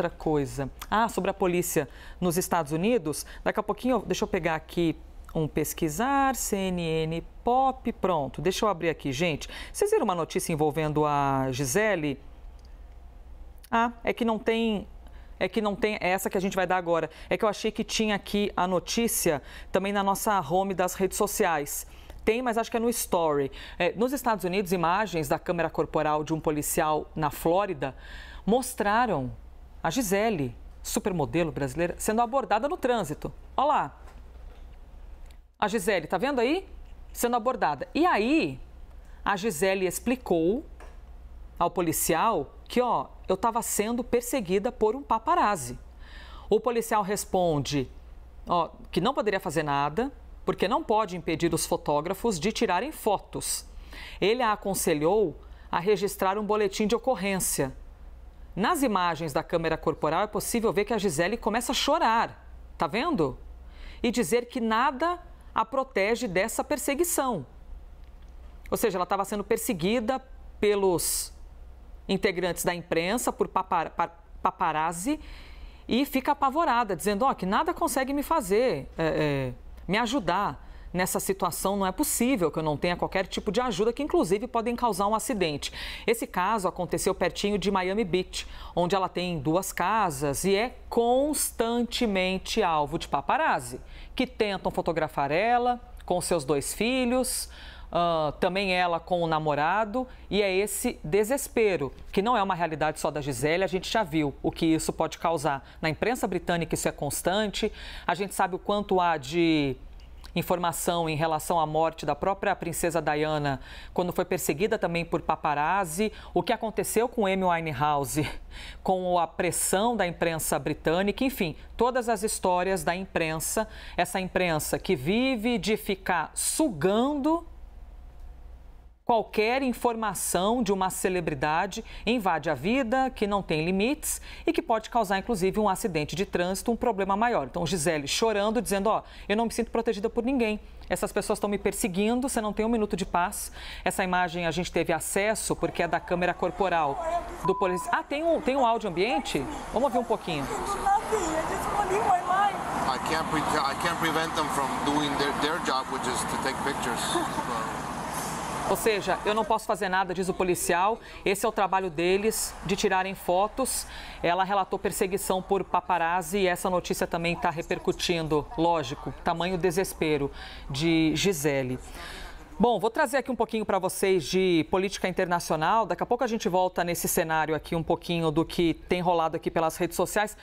outra coisa. Ah, sobre a polícia nos Estados Unidos. Daqui a pouquinho, deixa eu pegar aqui um pesquisar, CNN Pop, pronto. Deixa eu abrir aqui, gente. Vocês viram uma notícia envolvendo a Gisele? Ah, é que não tem é que não tem é essa que a gente vai dar agora. É que eu achei que tinha aqui a notícia também na nossa home das redes sociais. Tem, mas acho que é no Story. É, nos Estados Unidos, imagens da câmera corporal de um policial na Flórida mostraram a Gisele, supermodelo brasileira, sendo abordada no trânsito. Olha lá. A Gisele, tá vendo aí? Sendo abordada. E aí, a Gisele explicou ao policial que, ó, eu estava sendo perseguida por um paparazzi. O policial responde ó, que não poderia fazer nada, porque não pode impedir os fotógrafos de tirarem fotos. Ele a aconselhou a registrar um boletim de ocorrência nas imagens da câmera corporal é possível ver que a Gisele começa a chorar, tá vendo? E dizer que nada a protege dessa perseguição. Ou seja, ela estava sendo perseguida pelos integrantes da imprensa, por papar, paparazzi, e fica apavorada, dizendo: Ó, oh, que nada consegue me fazer, é, é, me ajudar. Nessa situação, não é possível que eu não tenha qualquer tipo de ajuda, que inclusive podem causar um acidente. Esse caso aconteceu pertinho de Miami Beach, onde ela tem duas casas e é constantemente alvo de paparazzi, que tentam fotografar ela com seus dois filhos. Uh, também ela com o namorado, e é esse desespero, que não é uma realidade só da Gisele, a gente já viu o que isso pode causar. Na imprensa britânica, isso é constante, a gente sabe o quanto há de informação em relação à morte da própria princesa Diana, quando foi perseguida também por paparazzi, o que aconteceu com Amy Winehouse, com a pressão da imprensa britânica, enfim, todas as histórias da imprensa, essa imprensa que vive de ficar sugando Qualquer informação de uma celebridade invade a vida, que não tem limites e que pode causar, inclusive, um acidente de trânsito, um problema maior. Então, Gisele chorando, dizendo: Ó, oh, eu não me sinto protegida por ninguém. Essas pessoas estão me perseguindo, você não tem um minuto de paz. Essa imagem a gente teve acesso porque é da câmera corporal do policial. Ah, tem um, tem um áudio ambiente? Vamos ouvir um pouquinho. I can't, pre- I can't prevent them from doing their, their job, which is to take pictures. Ou seja, eu não posso fazer nada, diz o policial. Esse é o trabalho deles, de tirarem fotos. Ela relatou perseguição por paparazzi e essa notícia também está repercutindo, lógico, tamanho desespero de Gisele. Bom, vou trazer aqui um pouquinho para vocês de política internacional. Daqui a pouco a gente volta nesse cenário aqui um pouquinho do que tem rolado aqui pelas redes sociais.